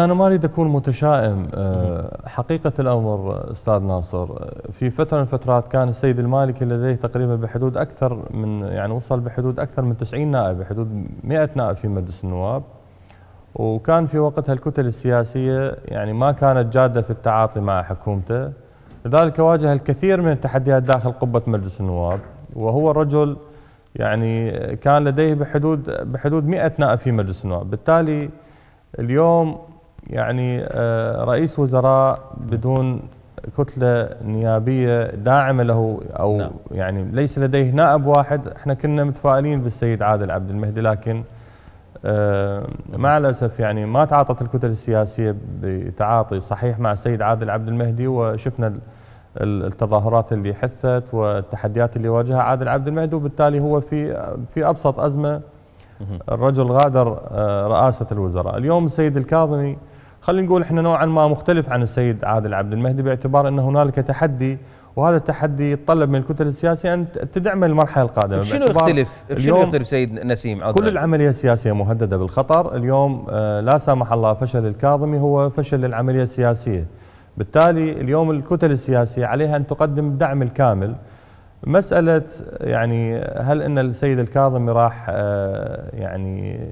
أنا ما أريد أكون متشائم آه، حقيقة الأمر أستاذ ناصر في فترة من الفترات كان السيد المالكي لديه تقريبا بحدود أكثر من يعني وصل بحدود أكثر من 90 نائب بحدود 100 نائب في مجلس النواب وكان في وقتها الكتل السياسية يعني ما كانت جادة في التعاطي مع حكومته لذلك واجه الكثير من التحديات داخل قبة مجلس النواب وهو رجل يعني كان لديه بحدود بحدود 100 نائب في مجلس النواب بالتالي اليوم يعني آه، رئيس وزراء بدون كتله نيابيه داعمه له او نعم. يعني ليس لديه نائب واحد احنا كنا متفائلين بالسيد عادل عبد المهدي لكن آه، مع الاسف يعني ما تعاطت الكتل السياسيه بتعاطي صحيح مع السيد عادل عبد المهدي وشفنا التظاهرات اللي حثت والتحديات اللي واجهها عادل عبد المهدي وبالتالي هو في في ابسط ازمه الرجل غادر آه، رئاسه الوزراء اليوم السيد الكاظمي خلينا نقول احنا نوعا ما مختلف عن السيد عادل عبد المهدي باعتبار ان هنالك تحدي وهذا التحدي يتطلب من الكتل السياسيه ان تدعم المرحله القادمه طيب، شنو يختلف شنو يختلف سيد نسيم عادل كل العمليه السياسيه مهدده بالخطر اليوم آه، لا سامح الله فشل الكاظمي هو فشل العمليه السياسيه بالتالي اليوم الكتل السياسيه عليها ان تقدم الدعم الكامل مساله يعني هل ان السيد الكاظمي راح آه، يعني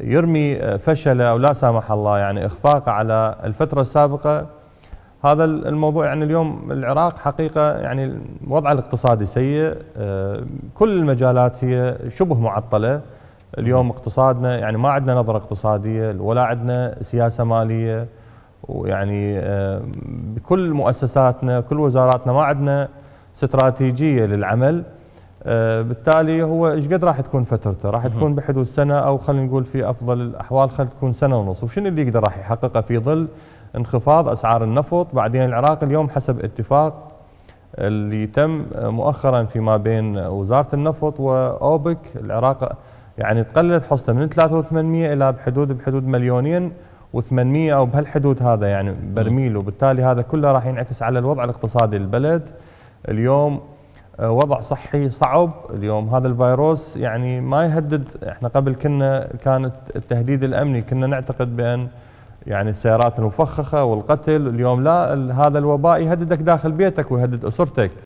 يرمي آه، فشله او لا سامح الله يعني اخفاقه على الفتره السابقه هذا الموضوع يعني اليوم العراق حقيقه يعني الوضع الاقتصادي سيء آه، كل المجالات هي شبه معطله اليوم اقتصادنا يعني ما عندنا نظره اقتصاديه ولا عندنا سياسه ماليه ويعني آه، بكل مؤسساتنا كل وزاراتنا ما عندنا استراتيجيه للعمل آه، بالتالي هو ايش قد راح تكون فترته؟ راح تكون بحدود سنه او خلينا نقول في افضل الاحوال خلينا تكون سنه ونص، وشنو اللي يقدر راح يحققه في ظل انخفاض اسعار النفط، بعدين العراق اليوم حسب اتفاق اللي تم مؤخرا فيما بين وزاره النفط واوبك، العراق يعني تقللت حصته من 3800 الى بحدود بحدود مليونين و800 او بهالحدود هذا يعني برميل وبالتالي هذا كله راح ينعكس على الوضع الاقتصادي للبلد اليوم وضع صحي صعب اليوم هذا الفيروس يعني ما يهدد احنا قبل كنا كانت التهديد الامني كنا نعتقد بان يعني السيارات المفخخه والقتل اليوم لا هذا الوباء يهددك داخل بيتك ويهدد اسرتك